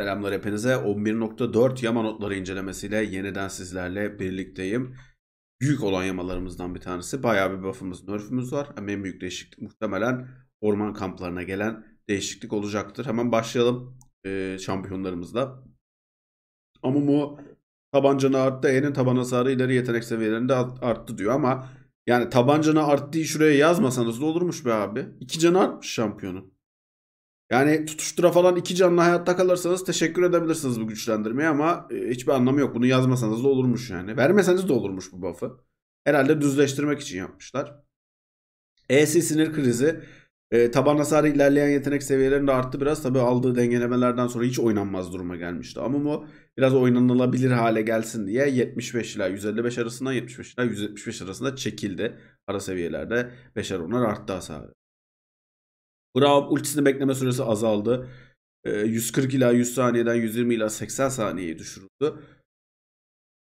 Selamlar hepinize. 11.4 yama notları incelemesiyle yeniden sizlerle birlikteyim. Büyük olan yamalarımızdan bir tanesi. Bayağı bir buff'ımız, nerf'ümüz var. Ama en büyük değişiklik muhtemelen orman kamplarına gelen değişiklik olacaktır. Hemen başlayalım e, şampiyonlarımızla. bu tabancanı arttı. E'nin taban hasarı ileri yetenek seviyelerinde arttı diyor ama yani tabancanı arttı şuraya yazmasanız da olurmuş be abi. İki canı artmış şampiyonun. Yani tutuştura falan iki canlı hayatta kalırsanız teşekkür edebilirsiniz bu güçlendirmeye ama e, hiçbir anlamı yok. Bunu yazmasanız da olurmuş yani. Vermeseniz de olurmuş bu buff'ı. Herhalde düzleştirmek için yapmışlar. EC sinir krizi. E, taban hasarı ilerleyen yetenek seviyelerinde arttı biraz. Tabi aldığı dengelemelerden sonra hiç oynanmaz duruma gelmişti. Ama bu biraz oynanılabilir hale gelsin diye 75 ila 155 arasında 75 ila 175 arasında çekildi. Ara seviyelerde 5'er 10'ar arttı hasarı. Braum ultisini bekleme süresi azaldı. 140 ee, ila 100 saniyeden 120 ila 80 saniyeye düşürüldü.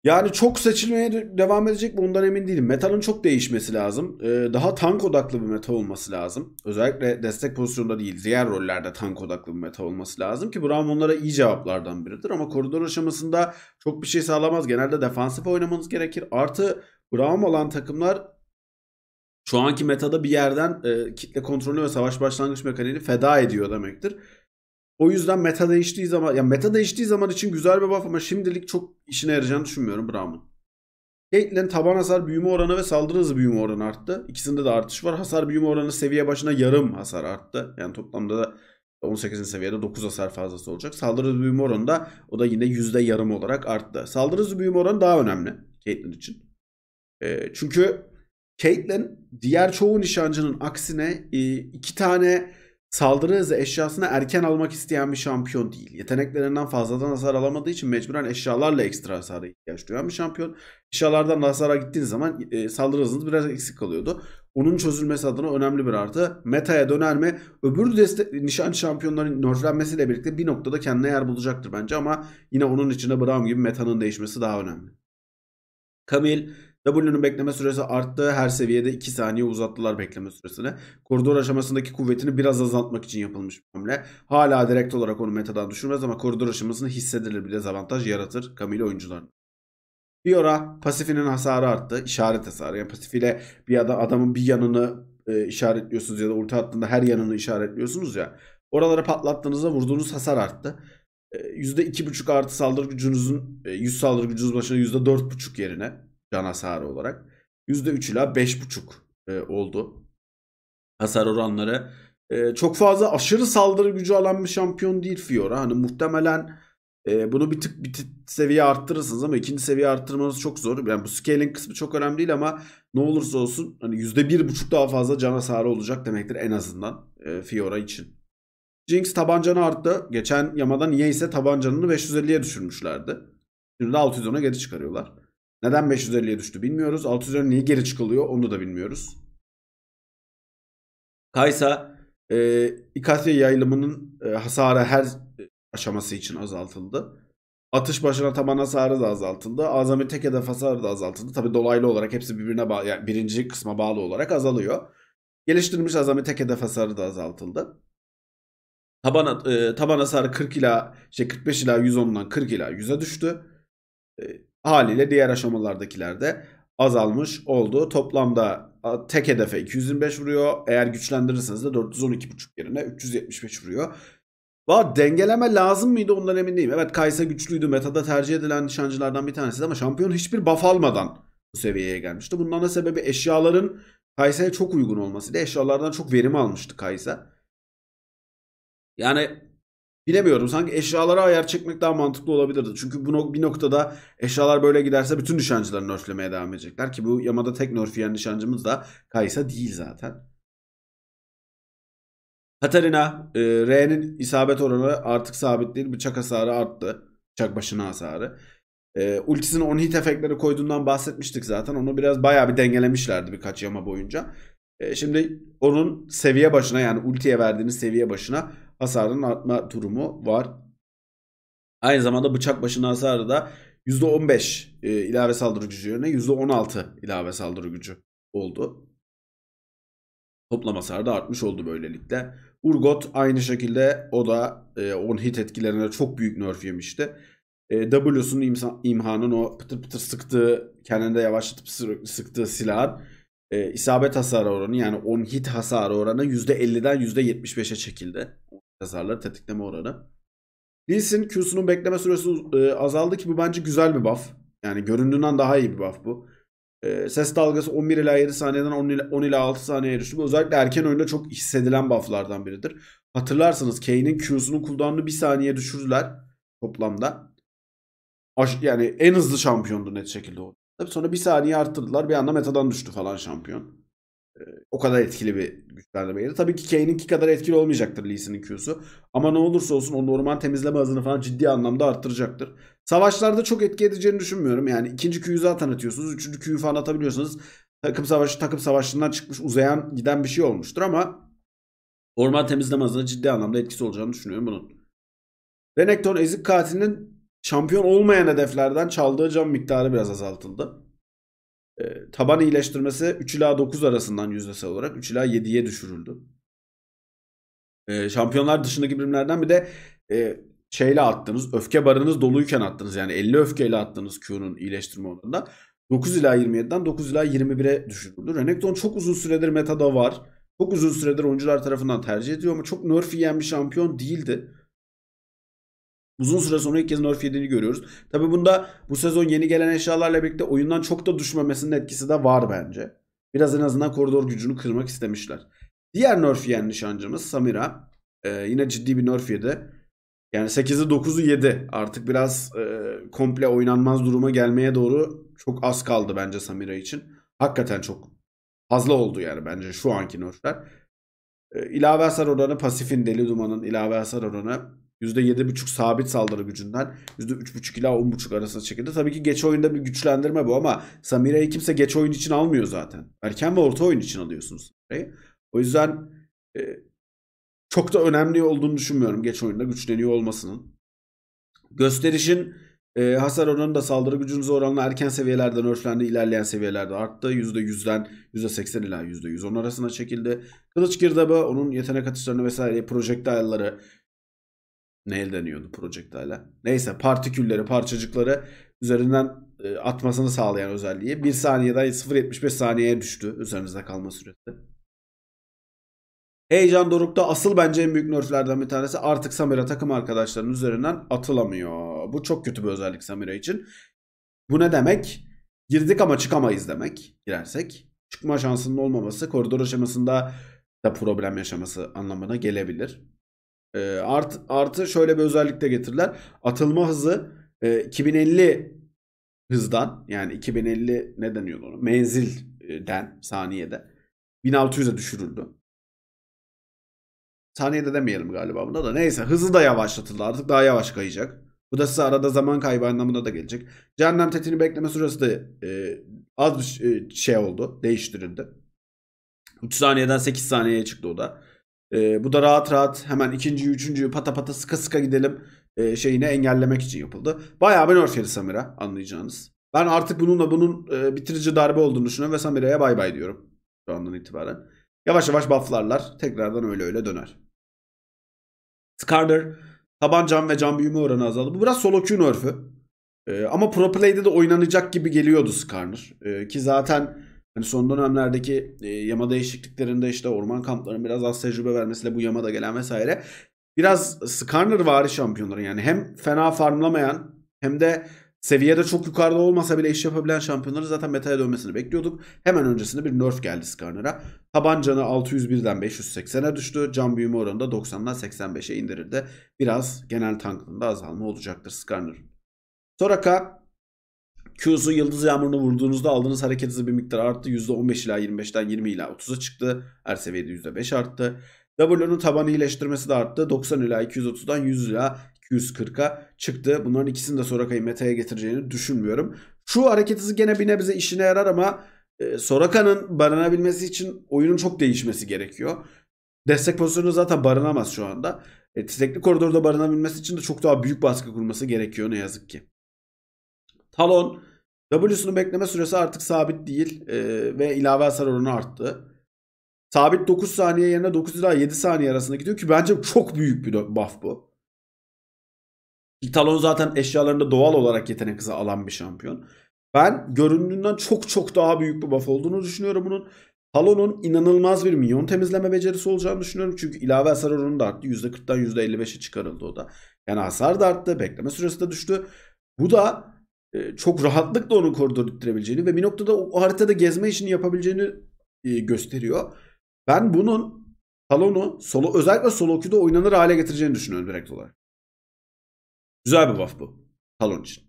Yani çok seçilmeye devam edecek mi ondan emin değilim. Metanın çok değişmesi lazım. Ee, daha tank odaklı bir meta olması lazım. Özellikle destek pozisyonda değil diğer rollerde tank odaklı bir meta olması lazım. Ki Braum onlara iyi cevaplardan biridir. Ama koridor aşamasında çok bir şey sağlamaz. Genelde defansif oynamanız gerekir. Artı Braum olan takımlar şu anki metada bir yerden e, kitle kontrolü ve savaş başlangıç mekaniğini feda ediyor demektir. O yüzden meta değiştiği zaman ya meta değiştiği zaman için güzel bir buff ama şimdilik çok işine yarayacağını düşünmüyorum Braum'un. Caitlyn taban hasar büyüme oranı ve saldırı hızı büyüme oranı arttı. İkisinde de artış var. Hasar büyüme oranı seviye başına yarım hasar arttı. Yani toplamda da 18'in seviyede 9 hasar fazlası olacak. Saldırı hızı büyüme oranı da o da yine yüzde yarım olarak arttı. Saldırı hızı büyüme oranı daha önemli Caitlyn için. E, çünkü Caitlyn diğer çoğu nişancının aksine e, iki tane saldırı hızı eşyasını erken almak isteyen bir şampiyon değil. Yeteneklerinden fazladan hasar alamadığı için mecburen eşyalarla ekstra hasar ihtiyaç duyan bir şampiyon. Eşyalardan hasara gittiğiniz zaman e, saldırı hızınız biraz eksik kalıyordu. Onun çözülmesi adına önemli bir artı. Meta'ya döner mi? Öbür deste- nişan şampiyonların nerflenmesiyle birlikte bir noktada kendine yer bulacaktır bence ama yine onun içinde Braum gibi metanın değişmesi daha önemli. Kamil W'nun bekleme süresi arttı. Her seviyede 2 saniye uzattılar bekleme süresini. Koridor aşamasındaki kuvvetini biraz azaltmak için yapılmış bir hamle. Hala direkt olarak onu metadan düşürmez ama koridor aşamasını hissedilir bir dezavantaj yaratır Camille oyuncularına. Fiora pasifinin hasarı arttı. İşaret hasarı. Yani pasifiyle bir adam, adamın bir yanını e, işaretliyorsunuz ya da ulti attığında her yanını işaretliyorsunuz ya. Oraları patlattığınızda vurduğunuz hasar arttı. E, %2.5 artı saldırı gücünüzün e, 100 saldırı gücünüz başına %4.5 yerine can hasarı olarak. %3 ila 5,5 e, oldu. Hasar oranları. E, çok fazla aşırı saldırı gücü alan bir şampiyon değil Fiora. Hani muhtemelen e, bunu bir tık bir tık seviye arttırırsınız ama ikinci seviye arttırmanız çok zor. Yani bu scaling kısmı çok önemli değil ama ne olursa olsun hani %1,5 daha fazla can hasarı olacak demektir en azından Fiora için. Jinx tabancanı arttı. Geçen yamada niye ise tabancanını 550'ye düşürmüşlerdi. Şimdi de 610'a geri çıkarıyorlar. Neden 550'ye düştü bilmiyoruz. 600'e niye geri çıkılıyor onu da bilmiyoruz. Kaysa e, İkasya yayılımının e, hasarı her aşaması için azaltıldı. Atış başına taban hasarı da azaltıldı. Azami tek hedef hasarı da azaltıldı. Tabi dolaylı olarak hepsi birbirine bağlı, yani birinci kısma bağlı olarak azalıyor. Geliştirilmiş azami tek hedef hasarı da azaltıldı. Taban, e, taban hasarı 40 ila şey 45 ila 110'dan 40 ila 100'e düştü. E, Haliyle diğer aşamalardakilerde azalmış oldu. Toplamda tek hedefe 225 vuruyor. Eğer güçlendirirseniz de 412.5 yerine 375 vuruyor. Valla dengeleme lazım mıydı ondan emin değilim. Evet Kaysa güçlüydü. Metada tercih edilen nişancılardan bir tanesi ama şampiyon hiçbir buff almadan bu seviyeye gelmişti. Bundan da sebebi eşyaların Kaysa'ya çok uygun olmasıydı. Eşyalardan çok verim almıştı Kaysa. Yani Bilemiyorum. Sanki eşyalara ayar çekmek daha mantıklı olabilirdi. Çünkü bu bir noktada eşyalar böyle giderse bütün nişancıları nerflemeye devam edecekler. Ki bu Yamada tek nerf yiyen nişancımız da Kaysa değil zaten. Katarina, e, R'nin isabet oranı artık sabit değil. Bıçak hasarı arttı. Bıçak başına hasarı. E, ultisine 10 hit efektleri koyduğundan bahsetmiştik zaten. Onu biraz bayağı bir dengelemişlerdi birkaç yama boyunca. E, şimdi onun seviye başına yani ultiye verdiğiniz seviye başına hasarın artma durumu var. Aynı zamanda bıçak başına hasarı da %15 e, ilave saldırı gücü yerine %16 ilave saldırı gücü oldu. Toplam hasarı da artmış oldu böylelikle. Urgot aynı şekilde o da 10 e, hit etkilerine çok büyük nerf yemişti. E, W'sun imhanın o pıtır pıtır sıktığı, kendinde yavaşlatıp sıktığı silahın e, isabet hasarı oranı yani 10 hit hasarı oranı %50'den %75'e çekildi hasarları tetikleme oranı. Lee'sin Q'sunun bekleme süresi e, azaldı ki bu bence güzel bir buff. Yani göründüğünden daha iyi bir buff bu. E, ses dalgası 11 ila 7 saniyeden 10 ila, 6 saniyeye düştü. Bu özellikle erken oyunda çok hissedilen bufflardan biridir. Hatırlarsanız Kane'in Q'sunun cooldown'unu 1 saniye düşürdüler toplamda. Aş yani en hızlı şampiyondu net şekilde o. Tabii sonra 1 saniye arttırdılar. Bir anda metadan düştü falan şampiyon. Ee, o kadar etkili bir güçlendirmeydi. Tabii ki Kane'inki kadar etkili olmayacaktır Lee Sin'in Q'su. Ama ne olursa olsun o normal temizleme hızını falan ciddi anlamda arttıracaktır. Savaşlarda çok etki edeceğini düşünmüyorum. Yani ikinci Q'yu zaten atıyorsunuz. Üçüncü Q'yu falan atabiliyorsunuz. Takım savaşı takım savaşından çıkmış uzayan giden bir şey olmuştur ama normal temizleme hızına ciddi anlamda etkisi olacağını düşünüyorum bunun. Renekton ezik katilinin şampiyon olmayan hedeflerden çaldığı cam miktarı biraz azaltıldı. Ee, taban iyileştirmesi 3 ila 9 arasından yüzdesel olarak 3 ila 7'ye düşürüldü. E, şampiyonlar dışındaki birimlerden bir de e, şeyle attınız. Öfke barınız doluyken attınız. Yani 50 öfkeyle attınız Q'nun iyileştirme oranında. 9 ila 27'den 9 ila 21'e düşürüldü. Renekton çok uzun süredir metada var. Çok uzun süredir oyuncular tarafından tercih ediyor ama çok nerf yiyen bir şampiyon değildi. Uzun süre sonra ilk kez nerf yediğini görüyoruz. Tabi bunda bu sezon yeni gelen eşyalarla birlikte oyundan çok da düşmemesinin etkisi de var bence. Biraz en azından koridor gücünü kırmak istemişler. Diğer nerf yiyen nişancımız Samira. Ee, yine ciddi bir nerf yedi. Yani 8'i 9'u 7. Artık biraz e, komple oynanmaz duruma gelmeye doğru çok az kaldı bence Samira için. Hakikaten çok fazla oldu yani bence şu anki nerfler. Ee, ilave hasar oranı pasifin deli dumanın ilave hasar oranı %7.5 sabit saldırı gücünden %3.5 ila 10.5 arasında çekildi. Tabii ki geç oyunda bir güçlendirme bu ama Samira'yı kimse geç oyun için almıyor zaten. Erken ve orta oyun için alıyorsunuz O yüzden e, çok da önemli olduğunu düşünmüyorum geç oyunda güçleniyor olmasının. Gösterişin e, hasar oranı da saldırı gücünüz oranla erken seviyelerden örflendi. ilerleyen seviyelerde arttı. %100'den %80 ila %110 arasına çekildi. Kılıç girdabı onun yetenek atışlarını vesaire projektile'ları ne deniyordu projektayla. Neyse partikülleri, parçacıkları üzerinden e, atmasını sağlayan özelliği 1 saniyeden 0.75 saniyeye düştü üzerinizde kalma süresi. Heyecan Doruk'ta asıl bence en büyük nerflerden bir tanesi artık Samira takım arkadaşlarının üzerinden atılamıyor. Bu çok kötü bir özellik Samira için. Bu ne demek? Girdik ama çıkamayız demek girersek. Çıkma şansının olmaması koridor aşamasında da problem yaşaması anlamına gelebilir. E, art, artı şöyle bir özellik de getirdiler. Atılma hızı e, 2050 hızdan yani 2050 ne deniyor ona? Menzilden e, saniyede 1600'e düşürüldü. Saniyede demeyelim galiba buna da. Neyse hızı da yavaşlatıldı. Artık daha yavaş kayacak. Bu da size arada zaman kaybı anlamına da gelecek. Cehennem tetini bekleme süresi de e, az bir e, şey oldu. Değiştirildi. 3 saniyeden 8 saniyeye çıktı o da. E, bu da rahat rahat hemen ikinciyi, üçüncüyü pata pata sıkı sıkı gidelim e, şeyini engellemek için yapıldı. Bayağı bir nerf Samira anlayacağınız. Ben artık bununla bunun e, bitirici darbe olduğunu düşünüyorum ve Samira'ya bay bay diyorum. Şu andan itibaren. Yavaş yavaş bufflarlar. Tekrardan öyle öyle döner. Skarner taban cam ve cam büyüme oranı azaldı. Bu biraz solo queue nerf'ü. E, ama pro play'de de oynanacak gibi geliyordu Scarner E, ki zaten Hani son dönemlerdeki e, yama değişikliklerinde işte orman kamplarının biraz az tecrübe vermesiyle bu yama da gelen vesaire. Biraz Skarner vari şampiyonları yani hem fena farmlamayan hem de seviyede çok yukarıda olmasa bile iş yapabilen şampiyonları zaten metaya dönmesini bekliyorduk. Hemen öncesinde bir nerf geldi Skarner'a. Tabancanı 601'den 580'e düştü. Can büyüme oranı da 90'dan 85'e indirildi. Biraz genel tanklığında azalma olacaktır Skarner'ın. Soraka Q'su yıldız yağmurunu vurduğunuzda aldığınız hareket hızı bir miktar arttı. %15 ila 25'ten 20 ila 30'a çıktı. Her seviyede %5 arttı. W'nun tabanı iyileştirmesi de arttı. 90 ila 230'dan 100 ila 240'a çıktı. Bunların ikisini de Soraka'yı meta'ya getireceğini düşünmüyorum. Şu hareket hızı gene bir nebze işine yarar ama e, Soraka'nın barınabilmesi için oyunun çok değişmesi gerekiyor. Destek pozisyonu zaten barınamaz şu anda. E, teknik koridorda barınabilmesi için de çok daha büyük baskı kurması gerekiyor ne yazık ki. Talon W'sunu bekleme süresi artık sabit değil e, ve ilave hasar oranı arttı. Sabit 9 saniye yerine 9 ila 7 saniye arasında gidiyor ki bence çok büyük bir buff bu. Talon zaten eşyalarında doğal olarak yetenek hızı alan bir şampiyon. Ben göründüğünden çok çok daha büyük bir buff olduğunu düşünüyorum bunun. Talon'un inanılmaz bir minyon temizleme becerisi olacağını düşünüyorum. Çünkü ilave hasar oranı da arttı. %40'dan %55'e çıkarıldı o da. Yani hasar da arttı. Bekleme süresi de düştü. Bu da e, çok rahatlıkla onu koridoru ittirebileceğini ve bir noktada o haritada gezme işini yapabileceğini e, gösteriyor. Ben bunun Talon'u solo, özellikle solo queue'da oynanır hale getireceğini düşünüyorum direkt olarak. Güzel bir buff bu. Talon için.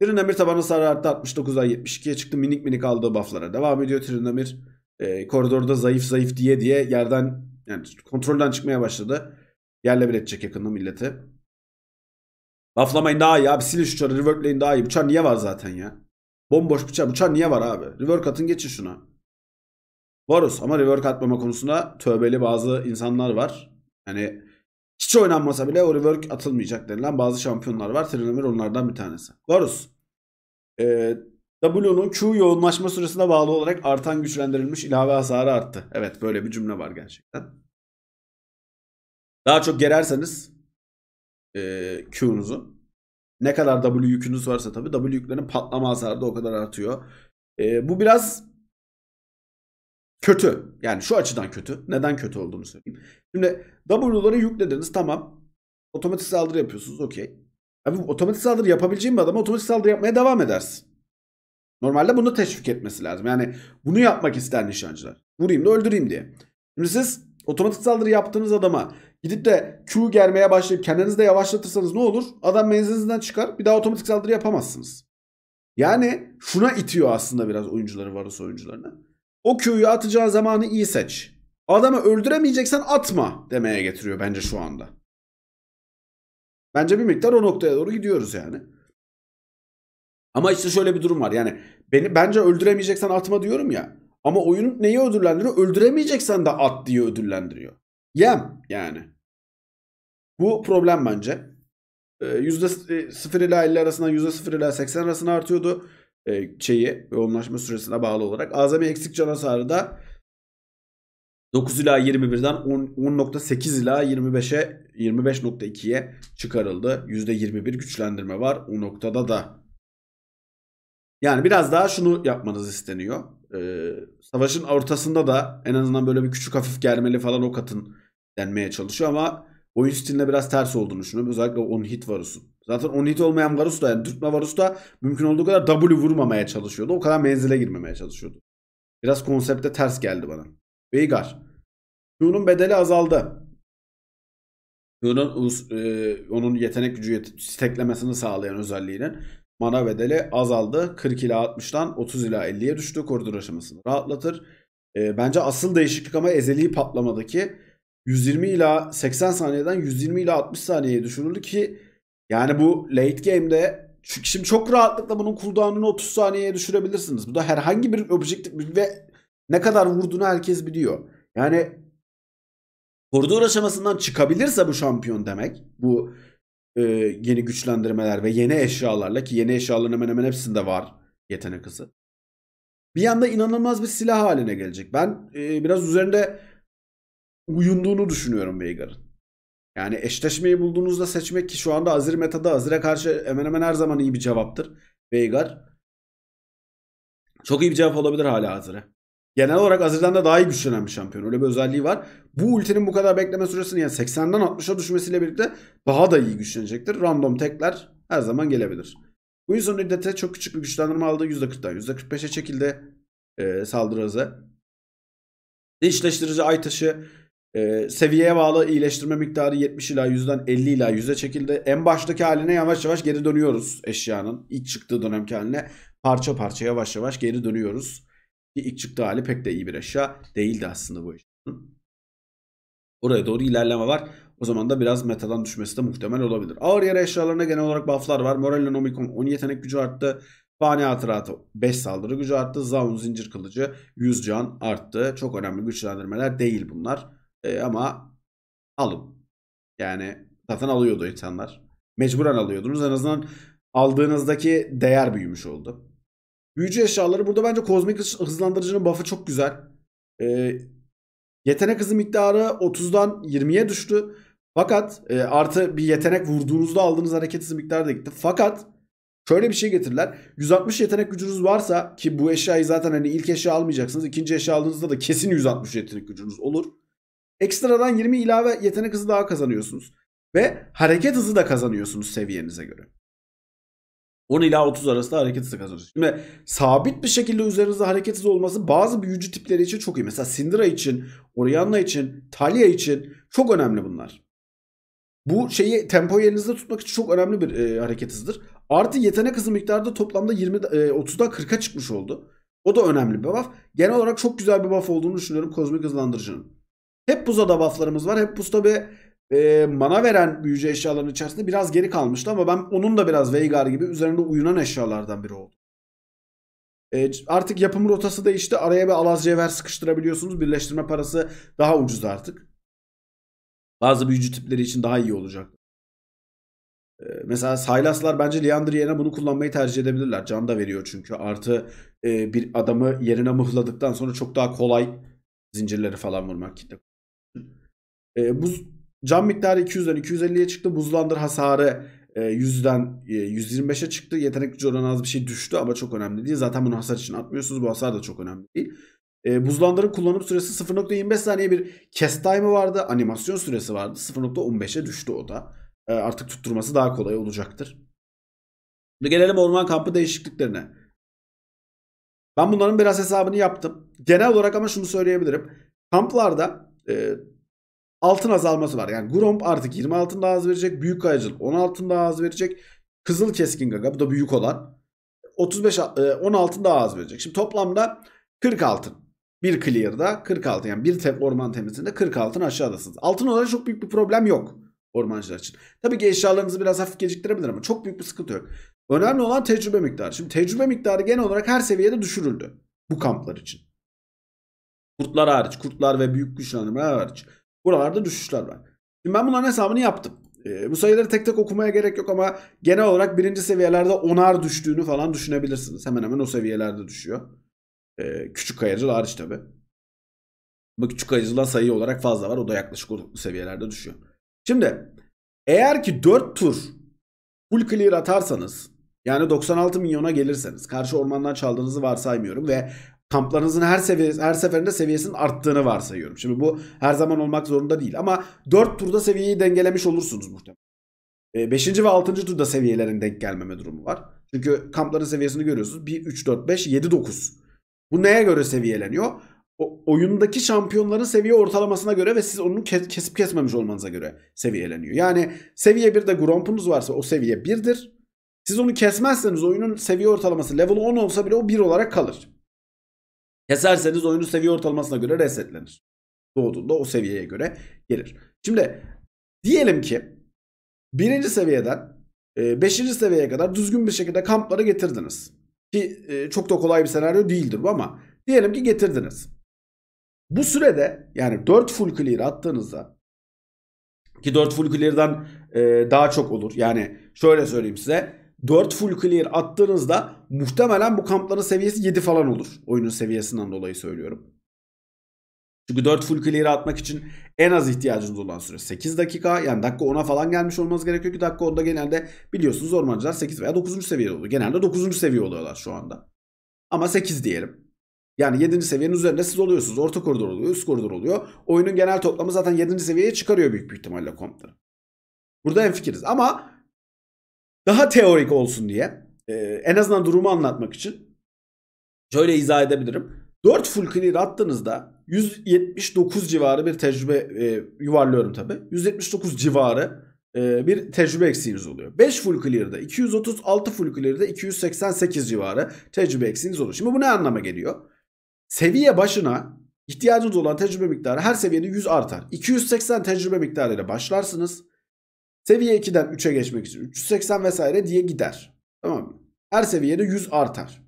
Tirin Emir taban hasarı arttı 69'dan 72'ye çıktı. Minik minik aldığı bufflara devam ediyor Tirin Emir. E, koridorda zayıf zayıf diye diye yerden yani kontrolden çıkmaya başladı. Yerle bir edecek yakında milleti. Laflamayın daha iyi abi. Silin şu çarı. Reworkleyin daha iyi. Bıçak niye var zaten ya? Bomboş bıçak. Bıçak niye var abi? Rework atın geçin şuna. Varus ama rework atmama konusunda tövbeli bazı insanlar var. Yani hiç oynanmasa bile o rework atılmayacak denilen bazı şampiyonlar var. Trinomir onlardan bir tanesi. Varus. Ee, W'nun Q yoğunlaşma süresine bağlı olarak artan güçlendirilmiş ilave hasarı arttı. Evet böyle bir cümle var gerçekten. Daha çok gererseniz e, Q'nuzu. Ne kadar W yükünüz varsa tabii W yüklerin patlama hasarı da o kadar artıyor. E, bu biraz kötü. Yani şu açıdan kötü. Neden kötü olduğunu söyleyeyim. Şimdi W'ları yüklediniz tamam. Otomatik saldırı yapıyorsunuz okey. Abi otomatik saldırı yapabileceğim bir adama otomatik saldırı yapmaya devam edersin. Normalde bunu teşvik etmesi lazım. Yani bunu yapmak ister nişancılar. Vurayım da öldüreyim diye. Şimdi siz otomatik saldırı yaptığınız adama gidip de Q germeye başlayıp kendinizi de yavaşlatırsanız ne olur? Adam menzilinizden çıkar bir daha otomatik saldırı yapamazsınız. Yani şuna itiyor aslında biraz oyuncuları Varus oyuncularını. O Q'yu atacağın zamanı iyi seç. Adamı öldüremeyeceksen atma demeye getiriyor bence şu anda. Bence bir miktar o noktaya doğru gidiyoruz yani. Ama işte şöyle bir durum var. Yani beni bence öldüremeyeceksen atma diyorum ya. Ama oyun neyi ödüllendiriyor? Öldüremeyeceksen de at diye ödüllendiriyor. Yem yani. Bu problem bence. Ee, e, yüzde sıfır ila 50 yüzde sıfır ila 80 arasında artıyordu. E, şeyi yoğunlaşma süresine bağlı olarak. Azami eksik can hasarı da 9 ila 21'den 10.8 ila 25'e 25.2'ye çıkarıldı. %21 güçlendirme var o noktada da. Yani biraz daha şunu yapmanız isteniyor e, savaşın ortasında da en azından böyle bir küçük hafif germeli falan o katın denmeye çalışıyor ama oyun stiline biraz ters olduğunu düşünüyorum. Özellikle 10 hit Varus'un. Zaten 10 hit olmayan Varus da yani Dürtme Varus da mümkün olduğu kadar W vurmamaya çalışıyordu. O kadar menzile girmemeye çalışıyordu. Biraz konsepte ters geldi bana. Veigar. Q'nun bedeli azaldı. Q'nun e, onun yetenek gücü yet- steklemesini sağlayan özelliğini mana bedeli azaldı. 40 ila 60'dan 30 ila 50'ye düştü. Koridor aşamasını rahatlatır. E, bence asıl değişiklik ama ezeli patlamadaki 120 ila 80 saniyeden 120 ila 60 saniyeye düşürüldü ki yani bu late game'de çünkü şimdi çok rahatlıkla bunun cooldown'unu 30 saniyeye düşürebilirsiniz. Bu da herhangi bir objektif ve ne kadar vurduğunu herkes biliyor. Yani koridor aşamasından çıkabilirse bu şampiyon demek. Bu e, yeni güçlendirmeler ve yeni eşyalarla ki yeni eşyaların hemen hemen hepsinde var yetenek hızı. Bir yanda inanılmaz bir silah haline gelecek. Ben e, biraz üzerinde uyunduğunu düşünüyorum Veigar'ın. Yani eşleşmeyi bulduğunuzda seçmek ki şu anda Azir metada Azir'e karşı hemen hemen her zaman iyi bir cevaptır. Veigar. Çok iyi bir cevap olabilir hala Azir'e. Genel olarak Azir'den de daha iyi güçlenen bir şampiyon. Öyle bir özelliği var. Bu ultinin bu kadar bekleme süresini yani 80'den 60'a düşmesiyle birlikte daha da iyi güçlenecektir. Random tekler her zaman gelebilir. Bu yüzden Üddet'e çok küçük bir güçlendirme aldı. %40'dan %45'e çekildi e, saldırı hızı. Dinçleştirici ay taşı e, seviyeye bağlı iyileştirme miktarı 70 ila 100'den 50 ila 100'e çekildi. En baştaki haline yavaş yavaş geri dönüyoruz eşyanın. ilk çıktığı dönemki haline parça parça yavaş yavaş geri dönüyoruz. Ki ilk çıktığı hali pek de iyi bir eşya değildi aslında bu iş. Oraya doğru ilerleme var. O zaman da biraz metadan düşmesi de muhtemel olabilir. Ağır yara eşyalarına genel olarak bufflar var. Morella Nomikon 10 yetenek gücü arttı. Fani Hatıratı 5 saldırı gücü arttı. Zaun Zincir Kılıcı 100 can arttı. Çok önemli güçlendirmeler değil bunlar. E, ama alın. Yani zaten alıyordu insanlar. Mecburen alıyordunuz. En azından aldığınızdaki değer büyümüş oldu. Büyücü eşyaları. Burada bence kozmik hızlandırıcının buff'ı çok güzel. Ee, yetenek hızı miktarı 30'dan 20'ye düştü. Fakat e, artı bir yetenek vurduğunuzda aldığınız hareket hızı miktarı da gitti. Fakat şöyle bir şey getirdiler. 160 yetenek gücünüz varsa ki bu eşyayı zaten hani ilk eşya almayacaksınız. ikinci eşya aldığınızda da kesin 160 yetenek gücünüz olur. Ekstradan 20 ilave yetenek hızı daha kazanıyorsunuz. Ve hareket hızı da kazanıyorsunuz seviyenize göre. 10 ila 30 arasında hareket hızı Şimdi sabit bir şekilde üzerinizde hareket olması bazı büyücü tipleri için çok iyi. Mesela Syndra için, Orianna için, Talia için çok önemli bunlar. Bu şeyi tempo yerinizde tutmak için çok önemli bir e, hareket hızıdır. Artı yetenek hızı miktarı da toplamda 20 e, 30'dan 40'a çıkmış oldu. O da önemli bir buff. Genel olarak çok güzel bir buff olduğunu düşünüyorum kozmik hızlandırıcının. Hep buza da bufflarımız var. Hep buzda bir e, mana veren büyücü eşyaların içerisinde biraz geri kalmıştı ama ben onun da biraz Veigar gibi üzerinde uyunan eşyalardan biri oldu. E, ee, artık yapım rotası değişti. Araya bir alaz cevher sıkıştırabiliyorsunuz. Birleştirme parası daha ucuz artık. Bazı büyücü tipleri için daha iyi olacak. E, mesela Saylaslar bence Leander yerine bunu kullanmayı tercih edebilirler. Can da veriyor çünkü. Artı e, bir adamı yerine mıhladıktan sonra çok daha kolay zincirleri falan vurmak. E, bu Cam miktarı 200'den 250'ye çıktı. Buzlandır hasarı 100'den e, 125'e çıktı. Yetenek gücü oranı az bir şey düştü ama çok önemli değil. Zaten bunu hasar için atmıyorsunuz. Bu hasar da çok önemli değil. E, buzlandırın kullanım süresi 0.25 saniye bir cast time'ı vardı. Animasyon süresi vardı. 0.15'e düştü o da. E, artık tutturması daha kolay olacaktır. Şimdi gelelim orman kampı değişikliklerine. Ben bunların biraz hesabını yaptım. Genel olarak ama şunu söyleyebilirim. Kamplarda e, altın azalması var. Yani Gromp artık 20 altın daha az verecek. Büyük Kayacıl 10 altın daha az verecek. Kızıl Keskin Gaga bu da büyük olan. 35 10 e, altın daha az verecek. Şimdi toplamda 40 altın. Bir clear'da 40 altın yani bir tek orman temizliğinde 40 altın aşağıdasınız. Altın olarak çok büyük bir problem yok ormancılar için. Tabii ki eşyalarınızı biraz hafif geciktirebilir ama çok büyük bir sıkıntı yok. Önemli olan tecrübe miktarı. Şimdi tecrübe miktarı genel olarak her seviyede düşürüldü bu kamplar için. Kurtlar hariç, kurtlar ve büyük güçlendirmeler hariç. Buralarda düşüşler var. Şimdi ben bunların hesabını yaptım. E, bu sayıları tek tek okumaya gerek yok ama genel olarak birinci seviyelerde onar düştüğünü falan düşünebilirsiniz. Hemen hemen o seviyelerde düşüyor. E, küçük kayacıl hariç tabi. Bu küçük kayacıla sayı olarak fazla var. O da yaklaşık o seviyelerde düşüyor. Şimdi eğer ki 4 tur full clear atarsanız yani 96 milyona gelirseniz karşı ormandan çaldığınızı varsaymıyorum ve kamplarınızın her seviyesi, her seferinde seviyesinin arttığını varsayıyorum. Şimdi bu her zaman olmak zorunda değil ama 4 turda seviyeyi dengelemiş olursunuz muhtemelen. 5. Ee, ve 6. turda seviyelerin denk gelmeme durumu var. Çünkü kampların seviyesini görüyorsunuz. 1, 3, 4, 5, 7, 9. Bu neye göre seviyeleniyor? O, oyundaki şampiyonların seviye ortalamasına göre ve siz onu kesip kesmemiş olmanıza göre seviyeleniyor. Yani seviye 1'de Gromp'unuz varsa o seviye 1'dir. Siz onu kesmezseniz oyunun seviye ortalaması level 10 olsa bile o 1 olarak kalır. Keserseniz oyunu seviye ortalamasına göre resetlenir. Doğduğunda o seviyeye göre gelir. Şimdi diyelim ki birinci seviyeden e, beşinci seviyeye kadar düzgün bir şekilde kampları getirdiniz. Ki e, çok da kolay bir senaryo değildir bu ama diyelim ki getirdiniz. Bu sürede yani 4 full clear attığınızda ki 4 full clear'dan e, daha çok olur. Yani şöyle söyleyeyim size. 4 full clear attığınızda muhtemelen bu kampların seviyesi 7 falan olur. Oyunun seviyesinden dolayı söylüyorum. Çünkü 4 full clear atmak için en az ihtiyacınız olan süre 8 dakika. Yani dakika 10'a falan gelmiş olmanız gerekiyor ki dakika 10'da genelde biliyorsunuz ormancılar 8 veya 9. seviye oluyor. Genelde 9. seviye oluyorlar şu anda. Ama 8 diyelim. Yani 7. seviyenin üzerinde siz oluyorsunuz. Orta koridor oluyor, üst koridor oluyor. Oyunun genel toplamı zaten 7. seviyeye çıkarıyor büyük bir ihtimalle kompları. Burada en fikiriz. Ama daha teorik olsun diye e, en azından durumu anlatmak için şöyle izah edebilirim. 4 full clear attığınızda 179 civarı bir tecrübe e, yuvarlıyorum tabi. 179 civarı e, bir tecrübe eksiğiniz oluyor. 5 full clear'da 236 full clear'da 288 civarı tecrübe eksiğiniz oluyor. Şimdi bu ne anlama geliyor? Seviye başına ihtiyacınız olan tecrübe miktarı her seviyede 100 artar. 280 tecrübe miktarıyla başlarsınız. Seviye 2'den 3'e geçmek için 380 vesaire diye gider. Tamam mı? Her seviyede 100 artar.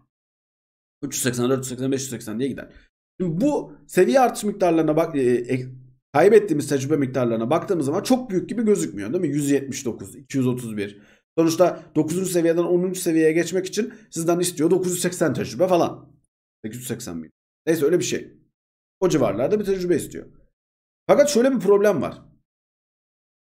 380, 480, 580 diye gider. Şimdi bu seviye artış miktarlarına bak e, e, kaybettiğimiz tecrübe miktarlarına baktığımız zaman çok büyük gibi gözükmüyor değil mi? 179, 231. Sonuçta 9. seviyeden 10. seviyeye geçmek için sizden istiyor 980 tecrübe falan. 880 miydi? Neyse öyle bir şey. O civarlarda bir tecrübe istiyor. Fakat şöyle bir problem var.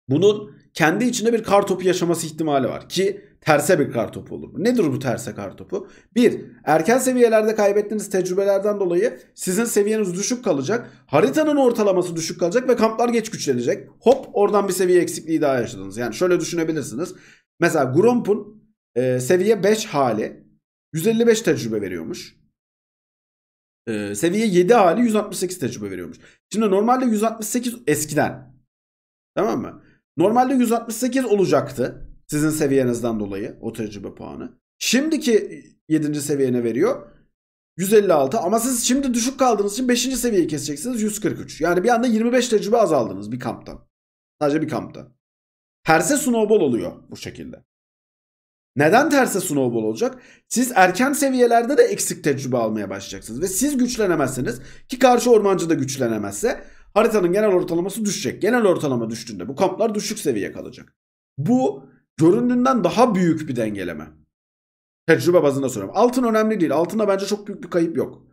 Bunun kendi içinde bir kar topu yaşaması ihtimali var ki terse bir kar topu olur. Nedir bu terse kar topu? Bir, erken seviyelerde kaybettiğiniz tecrübelerden dolayı sizin seviyeniz düşük kalacak. Haritanın ortalaması düşük kalacak ve kamplar geç güçlenecek. Hop oradan bir seviye eksikliği daha yaşadınız. Yani şöyle düşünebilirsiniz. Mesela grumpun e, seviye 5 hali 155 tecrübe veriyormuş. E, seviye 7 hali 168 tecrübe veriyormuş. Şimdi normalde 168 eskiden tamam mı? Normalde 168 olacaktı. Sizin seviyenizden dolayı o tecrübe puanı. Şimdiki 7. seviyene veriyor. 156 ama siz şimdi düşük kaldığınız için 5. seviyeyi keseceksiniz 143. Yani bir anda 25 tecrübe azaldınız bir kamptan. Sadece bir kamptan. Terse snowball oluyor bu şekilde. Neden terse snowball olacak? Siz erken seviyelerde de eksik tecrübe almaya başlayacaksınız. Ve siz güçlenemezsiniz ki karşı ormancı da güçlenemezse haritanın genel ortalaması düşecek. Genel ortalama düştüğünde bu kamplar düşük seviye kalacak. Bu göründüğünden daha büyük bir dengeleme. Tecrübe bazında söylüyorum. Altın önemli değil. Altında bence çok büyük bir kayıp yok.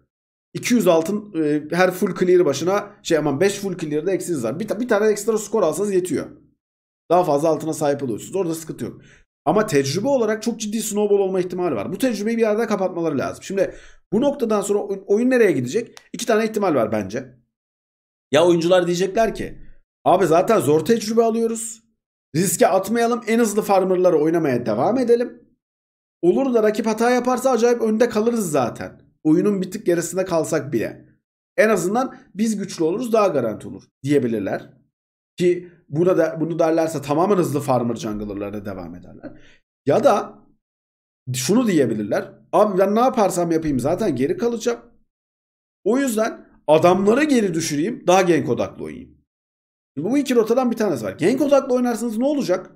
200 altın e, her full clear başına şey aman 5 full clear'da eksiğiniz var. Bir, bir tane ekstra skor alsanız yetiyor. Daha fazla altına sahip oluyorsunuz. Orada sıkıntı yok. Ama tecrübe olarak çok ciddi snowball olma ihtimali var. Bu tecrübeyi bir yerde kapatmaları lazım. Şimdi bu noktadan sonra oyun nereye gidecek? İki tane ihtimal var bence. Ya oyuncular diyecekler ki abi zaten zor tecrübe alıyoruz. Riske atmayalım en hızlı farmerları oynamaya devam edelim. Olur da rakip hata yaparsa acayip önde kalırız zaten. Oyunun bir tık gerisinde kalsak bile. En azından biz güçlü oluruz daha garanti olur diyebilirler. Ki buna da, bunu derlerse tamamen hızlı farmer jungler'lara devam ederler. Ya da şunu diyebilirler. Abi ben ne yaparsam yapayım zaten geri kalacağım. O yüzden adamlara geri düşüreyim daha genk odaklı oynayayım. bu iki rotadan bir tanesi var. Genk odaklı oynarsanız ne olacak?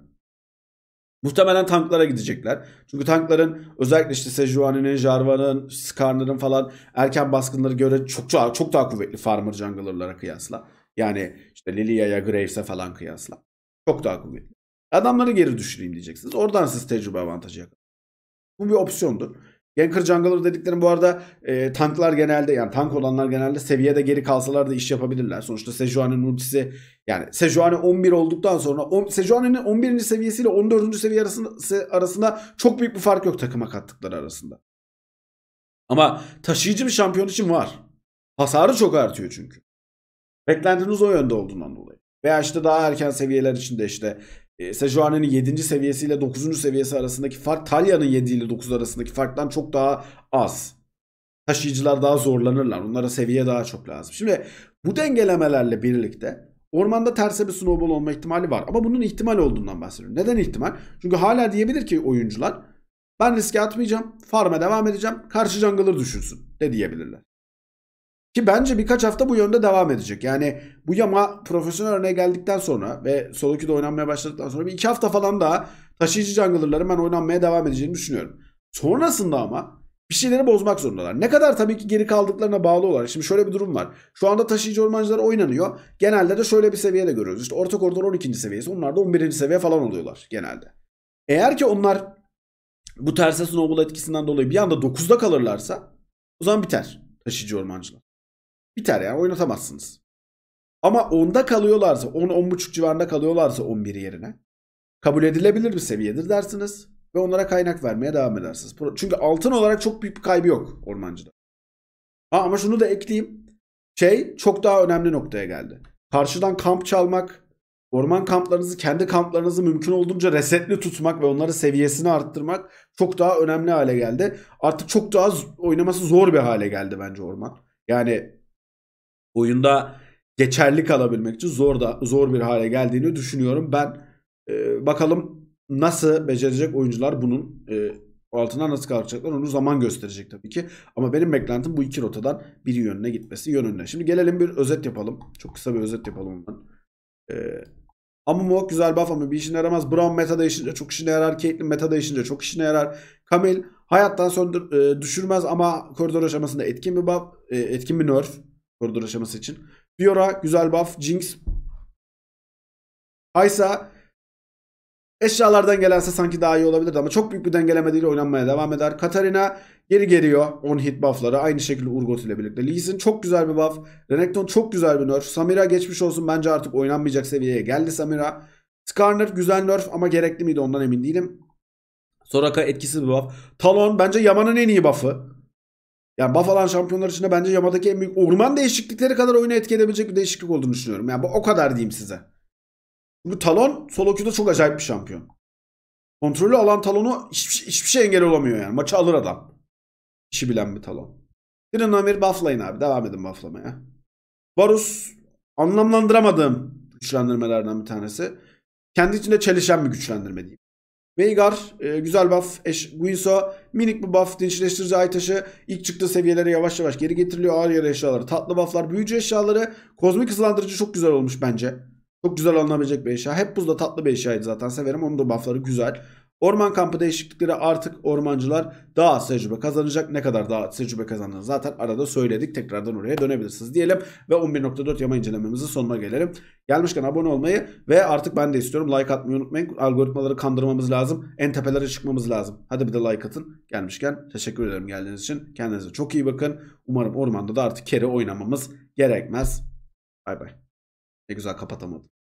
Muhtemelen tanklara gidecekler. Çünkü tankların özellikle işte Sejuani'nin, Jarvan'ın, Skarner'ın falan erken baskınları göre çok, çok, çok daha kuvvetli Farmer Jungler'lara kıyasla. Yani işte Lilia'ya, Graves'e falan kıyasla. Çok daha kuvvetli. Adamları geri düşüreyim diyeceksiniz. Oradan siz tecrübe avantajı yakın. Bu bir opsiyondur. Ganker Jungler dediklerim bu arada e, tanklar genelde yani tank olanlar genelde seviyede geri kalsalar da iş yapabilirler. Sonuçta Sejuani'nin ultisi yani Sejuani 11 olduktan sonra Sejuani'nin 11. seviyesiyle 14. seviye arasında, arasında çok büyük bir fark yok takıma kattıkları arasında. Ama taşıyıcı bir şampiyon için var. Hasarı çok artıyor çünkü. Beklentiniz o yönde olduğundan dolayı. Veya işte daha erken seviyeler içinde işte ee, Sejuani'nin 7. seviyesiyle 9. seviyesi arasındaki fark Talya'nın 7 ile 9 arasındaki farktan çok daha az. Taşıyıcılar daha zorlanırlar. Onlara seviye daha çok lazım. Şimdi bu dengelemelerle birlikte ormanda terse bir snowball olma ihtimali var. Ama bunun ihtimal olduğundan bahsediyorum. Neden ihtimal? Çünkü hala diyebilir ki oyuncular ben riske atmayacağım. Farm'a devam edeceğim. Karşı jungler düşünsün de diyebilirler. Ki bence birkaç hafta bu yönde devam edecek. Yani bu yama profesyonel örneğe geldikten sonra ve solo queue'da oynanmaya başladıktan sonra bir iki hafta falan daha taşıyıcı jungler'ların ben oynanmaya devam edeceğini düşünüyorum. Sonrasında ama bir şeyleri bozmak zorundalar. Ne kadar tabii ki geri kaldıklarına bağlı olarak. Şimdi şöyle bir durum var. Şu anda taşıyıcı ormancılar oynanıyor. Genelde de şöyle bir seviyede görüyoruz. İşte orta koridor 12. seviyesi. Onlar da 11. seviye falan oluyorlar genelde. Eğer ki onlar bu terse snowball etkisinden dolayı bir anda 9'da kalırlarsa o zaman biter taşıyıcı ormancılar. Biter ya oynatamazsınız. Ama onda kalıyorlarsa 10-10.5 civarında kalıyorlarsa 11 yerine kabul edilebilir bir seviyedir dersiniz. Ve onlara kaynak vermeye devam edersiniz. Çünkü altın olarak çok büyük bir kaybı yok ormancıda. Ha, ama şunu da ekleyeyim. Şey çok daha önemli noktaya geldi. Karşıdan kamp çalmak, orman kamplarınızı, kendi kamplarınızı mümkün olduğunca resetli tutmak ve onları seviyesini arttırmak çok daha önemli hale geldi. Artık çok daha oynaması zor bir hale geldi bence orman. Yani oyunda geçerli kalabilmek için zor da zor bir hale geldiğini düşünüyorum. Ben e, bakalım nasıl becerecek oyuncular bunun e, altından nasıl kalkacaklar onu zaman gösterecek tabii ki. Ama benim beklentim bu iki rotadan bir yönüne gitmesi yönünde. Şimdi gelelim bir özet yapalım. Çok kısa bir özet yapalım ondan. Ee, Amumu güzel buff ama bir işine yaramaz. Brown meta değişince çok işine yarar. Caitlyn meta değişince çok işine yarar. Camille hayattan söndür, e, düşürmez ama koridor aşamasında etkin bir buff, e, etkin bir nerf. Koridor aşaması için. Fiora güzel buff. Jinx. Aysa eşyalardan gelense sanki daha iyi olabilirdi ama çok büyük bir dengeleme değil oynanmaya devam eder. Katarina geri geliyor 10 hit buffları aynı şekilde Urgot ile birlikte. Lee'sin çok güzel bir buff. Renekton çok güzel bir nerf. Samira geçmiş olsun bence artık oynanmayacak seviyeye geldi Samira. Skarner güzel nerf ama gerekli miydi ondan emin değilim. Soraka etkisiz bir buff. Talon bence Yaman'ın en iyi buff'ı. Yani Buffalo'nın şampiyonlar içinde bence Yama'daki en büyük orman değişiklikleri kadar oyunu etkileyebilecek bir değişiklik olduğunu düşünüyorum. Yani bu o kadar diyeyim size. Bu Talon solo çok acayip bir şampiyon. Kontrolü alan Talon'u hiçbir, şey, hiçbir şey engel olamıyor yani. Maçı alır adam. İşi bilen bir Talon. Birin Amir bufflayın abi. Devam edin bufflamaya. Varus anlamlandıramadığım güçlendirmelerden bir tanesi. Kendi içinde çelişen bir güçlendirme diyeyim. Veigar e, güzel buff. Eş, Guiso minik bir buff. Dinçleştirici ay taşı. ilk çıktığı seviyelere yavaş yavaş geri getiriliyor. Ağır yer eşyaları. Tatlı bufflar. Büyücü eşyaları. Kozmik hızlandırıcı çok güzel olmuş bence. Çok güzel alınabilecek bir eşya. Hep buzda tatlı bir eşyaydı zaten. Severim. Onun da buffları güzel. Orman kampı değişiklikleri artık ormancılar daha az tecrübe kazanacak. Ne kadar daha tecrübe kazandığını zaten arada söyledik. Tekrardan oraya dönebilirsiniz diyelim. Ve 11.4 yama incelememizin sonuna gelelim. Gelmişken abone olmayı ve artık ben de istiyorum. Like atmayı unutmayın. Algoritmaları kandırmamız lazım. En tepelere çıkmamız lazım. Hadi bir de like atın. Gelmişken teşekkür ederim geldiğiniz için. Kendinize çok iyi bakın. Umarım ormanda da artık kere oynamamız gerekmez. Bay bay. Ne güzel kapatamadım.